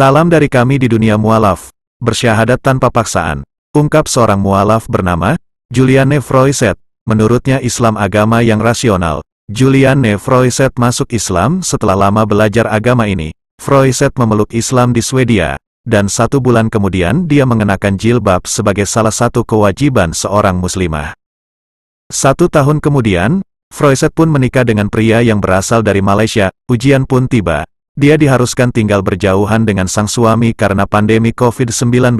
Salam dari kami di dunia mualaf. Bersyahadat tanpa paksaan. Ungkap seorang mualaf bernama Juliane Froiset. Menurutnya Islam agama yang rasional. Juliane Froiset masuk Islam setelah lama belajar agama ini. Froiset memeluk Islam di Swedia. Dan satu bulan kemudian dia mengenakan jilbab sebagai salah satu kewajiban seorang muslimah. Satu tahun kemudian, Froiset pun menikah dengan pria yang berasal dari Malaysia, ujian pun tiba, dia diharuskan tinggal berjauhan dengan sang suami karena pandemi COVID-19.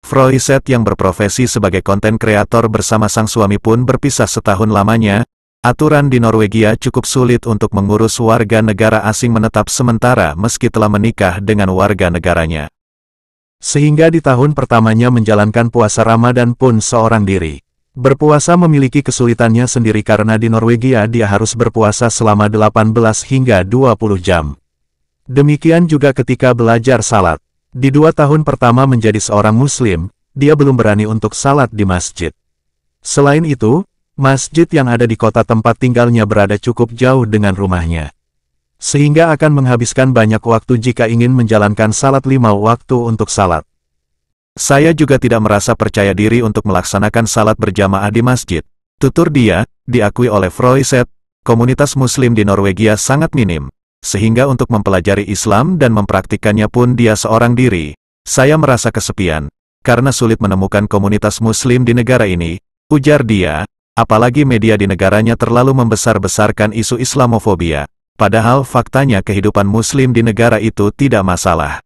Froiset yang berprofesi sebagai konten kreator bersama sang suami pun berpisah setahun lamanya. Aturan di Norwegia cukup sulit untuk mengurus warga negara asing menetap sementara meski telah menikah dengan warga negaranya. Sehingga di tahun pertamanya menjalankan puasa Ramadan pun seorang diri. Berpuasa memiliki kesulitannya sendiri karena di Norwegia dia harus berpuasa selama 18 hingga 20 jam. Demikian juga ketika belajar salat. Di dua tahun pertama menjadi seorang muslim, dia belum berani untuk salat di masjid. Selain itu, masjid yang ada di kota tempat tinggalnya berada cukup jauh dengan rumahnya. Sehingga akan menghabiskan banyak waktu jika ingin menjalankan salat lima waktu untuk salat. Saya juga tidak merasa percaya diri untuk melaksanakan salat berjamaah di masjid. Tutur dia, diakui oleh Froiset, komunitas muslim di Norwegia sangat minim sehingga untuk mempelajari Islam dan mempraktikkannya pun dia seorang diri. Saya merasa kesepian, karena sulit menemukan komunitas muslim di negara ini, ujar dia, apalagi media di negaranya terlalu membesar-besarkan isu Islamofobia, padahal faktanya kehidupan muslim di negara itu tidak masalah.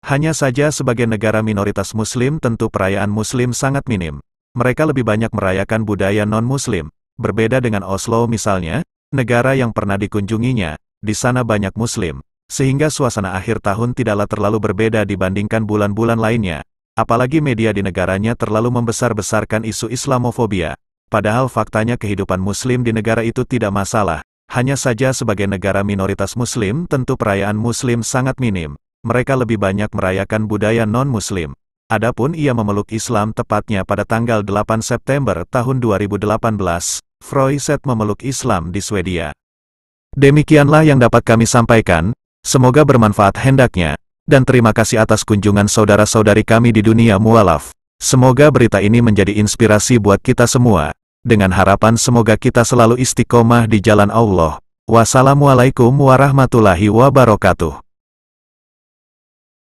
Hanya saja sebagai negara minoritas muslim tentu perayaan muslim sangat minim. Mereka lebih banyak merayakan budaya non-muslim, berbeda dengan Oslo misalnya, negara yang pernah dikunjunginya, di sana banyak Muslim, sehingga suasana akhir tahun tidaklah terlalu berbeda dibandingkan bulan-bulan lainnya, apalagi media di negaranya terlalu membesar-besarkan isu Islamofobia, padahal faktanya kehidupan Muslim di negara itu tidak masalah, hanya saja sebagai negara minoritas Muslim tentu perayaan Muslim sangat minim, mereka lebih banyak merayakan budaya non-Muslim. Adapun ia memeluk Islam tepatnya pada tanggal 8 September tahun 2018, Freud memeluk Islam di Swedia. Demikianlah yang dapat kami sampaikan, semoga bermanfaat hendaknya, dan terima kasih atas kunjungan saudara-saudari kami di dunia mualaf. Semoga berita ini menjadi inspirasi buat kita semua, dengan harapan semoga kita selalu istiqomah di jalan Allah. Wassalamualaikum warahmatullahi wabarakatuh.